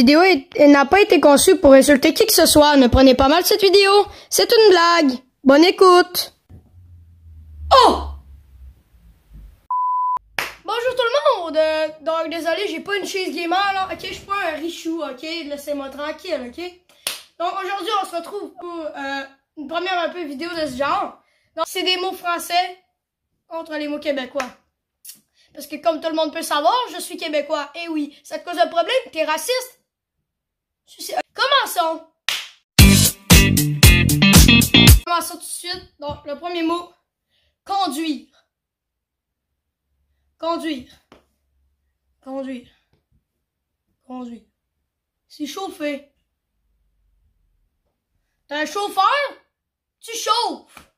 vidéo n'a pas été conçue pour insulter qui que ce soit. Ne prenez pas mal cette vidéo. C'est une blague. Bonne écoute. Oh! Bonjour tout le monde! Euh, donc, désolé, j'ai pas une chaise gamer, là. OK, je suis un richou, OK? Laissez-moi tranquille, OK? Donc, aujourd'hui, on se retrouve pour euh, une première un peu vidéo de ce genre. Donc, c'est des mots français entre les mots québécois. Parce que comme tout le monde peut savoir, je suis québécois. Et eh oui, ça te cause un problème? T'es raciste? Commençons! Commençons tout de suite. Donc, le premier mot, conduire. Conduire. Conduire. Conduire. C'est chauffer. T'es un chauffeur? Tu chauffes!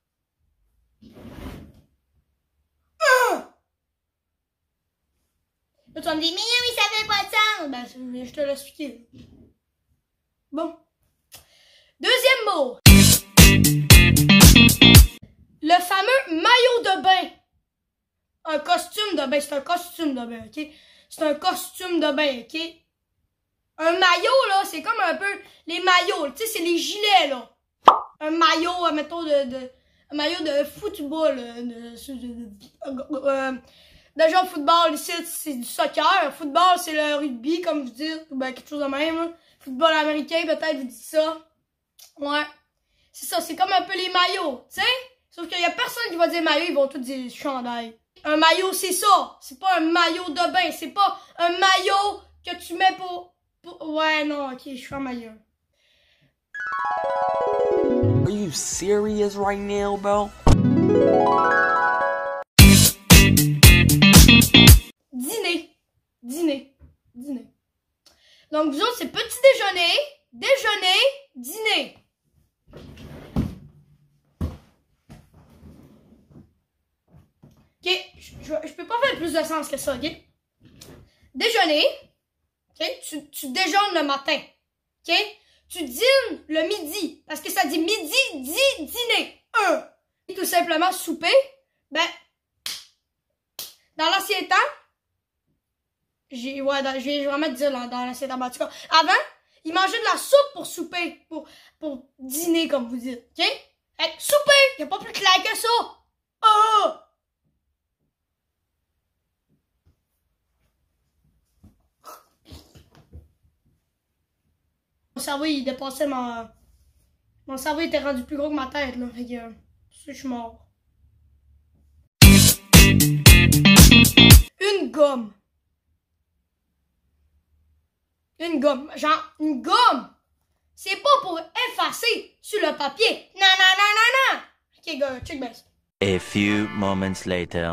Hein? Là, tu vas me mais oui, ça fait pas de sens! Ben, je te l'expliquer. Bon. Deuxième mot. Le fameux maillot de bain. Un costume de bain. C'est un costume de bain, OK? C'est un costume de bain, OK? Un maillot, là, c'est comme un peu les maillots. Tu sais, c'est les gilets, là. Un maillot, mettons, de, un maillot de football. Euh, de, de, euh, football, ici, c'est du soccer. Football, c'est le rugby, comme vous Ou ben, quelque chose de même. Hein football américain, peut-être, vous dites ça. Ouais. C'est ça, c'est comme un peu les maillots, tu sais? Sauf qu'il y a personne qui va dire maillot, ils vont tous dire chandail. Un maillot, c'est ça. C'est pas un maillot de bain. C'est pas un maillot que tu mets pour... Ouais, non, ok, je suis un maillot. Are you serious right now, bro? Dîner. Dîner. Dîner. Donc, vous autres, c'est petit déjeuner, déjeuner, dîner. OK? Je, peux pas faire plus de sens que ça, OK? Déjeuner. OK? Tu, déjeunes le matin. OK? Tu dînes le midi. Parce que ça dit midi, dit, dîner. Et tout simplement souper. Ben, dans l'ancien temps, j'ai, ouais, j'ai je vais vraiment te dire, dans la à En tout cas, avant, il mangeait de la soupe pour souper, pour, pour dîner, comme vous dites, ok? Fait que souper, y a pas plus clair que ça! Oh! Mon cerveau, il dépassait ma... Mon cerveau était rendu plus gros que ma tête, là. Fait que, euh, je suis mort. Une gomme. Une gomme. Genre, une gomme. C'est pas pour effacer sur le papier. Non, non, non, non, non. Ok, gars, check this. A few moments later.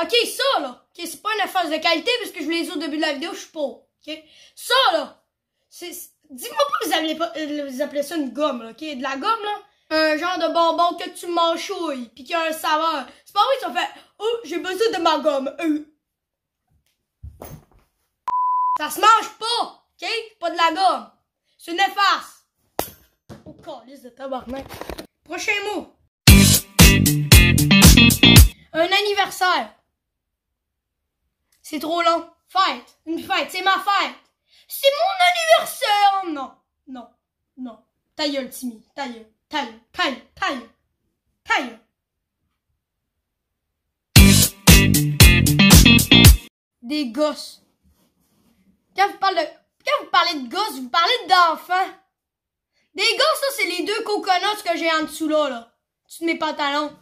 Ok, ça, là. Okay, c'est pas une efface de qualité parce que je vous l'ai dit au début de la vidéo, je suis pas Ok? Ça, là. C'est. Dis-moi pas que vous appelez, euh, vous appelez ça une gomme, là, ok? De la gomme, là un genre de bonbon que tu manchouilles, puis qui a un saveur. C'est pas vrai ils ont fait Oh, j'ai besoin de ma gomme. Euh. Ça se mange pas, ok? Pas de la gomme. C'est néfaste. Oh, calice de tabarnak. Prochain mot. Un anniversaire. C'est trop long. Fête. Une fête. C'est ma fête. C'est mon anniversaire. Non. Non. Non. Taille, le Timmy. taille, taille, taille, taille. Taille! Des gosses. Quand vous parlez de, vous de gosses, vous parlez d'enfants. Des gosses, c'est les deux coconuts que j'ai en dessous là, là. Tu mes pantalons.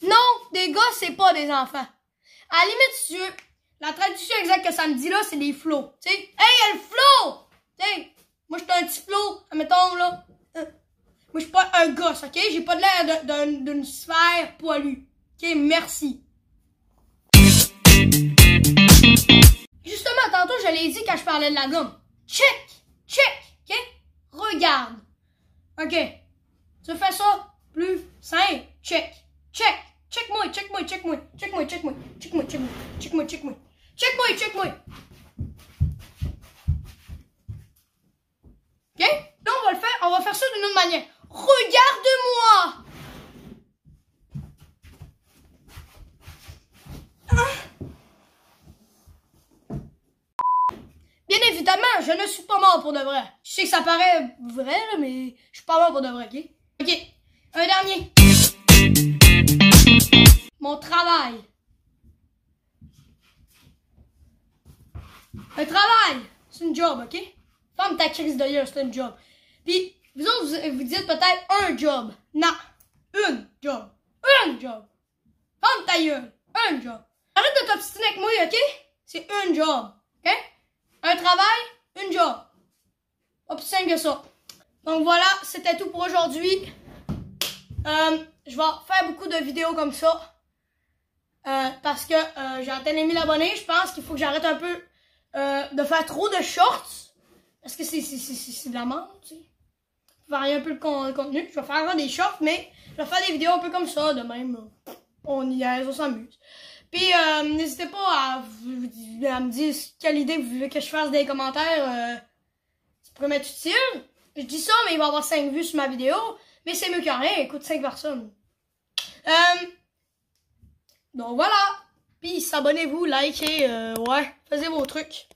Non, des gosses c'est pas des enfants. À la limite, la traduction exacte que ça me dit là, c'est des flots. Tu sais, hey, le moi, je suis un petit flot. admettons, là. Euh, moi, je suis pas un gosse, ok? J'ai pas de l'air d'une sphère poilue. Ok, merci je l'ai dit quand je parlais de la gomme. Check! Check! OK? Regarde. OK. Tu fais ça plus simple. Check. Check. Check-moi, check-moi, check-moi. Check-moi, check-moi. Check-moi, check-moi. Check-moi, check-moi. Check-moi, check-moi. OK? Là, on va le faire. On va faire ça d'une autre manière. Regarde-moi! je ne suis pas mort pour de vrai. Je sais que ça paraît vrai, mais je suis pas mort pour de vrai, ok? Ok, un dernier. Mon travail. Un travail, c'est une job, ok? Femme ta crise d'ailleurs, c'est une job. Puis, vous autres, vous, dites peut-être un job. Non, une job. un job. Femme ta gueule, un job. Arrête de t'obstiner avec moi, ok? C'est une job, ok? Un travail, une job. Hop plus que ça. Donc voilà, c'était tout pour aujourd'hui. Euh, je vais faire beaucoup de vidéos comme ça. Euh, parce que euh, j'ai atteint les mille abonnés. Je pense qu'il faut que j'arrête un peu de faire trop de shorts. Parce que c'est de la merde, tu sais. Varier un peu le, le, contenu. Je vais faire des shorts, mais je vais faire des vidéos un peu comme ça, de même. On y est, on s'amuse. Puis euh, n'hésitez pas à, me dire quelle idée vous voulez que je fasse des commentaires. qui euh, pourraient m'être utile. Je dis ça, mais il va y avoir 5 vues sur ma vidéo. Mais c'est mieux que rien, écoute 5 personnes. Euh, donc voilà. Puis abonnez vous likez, ouais, faites vos trucs.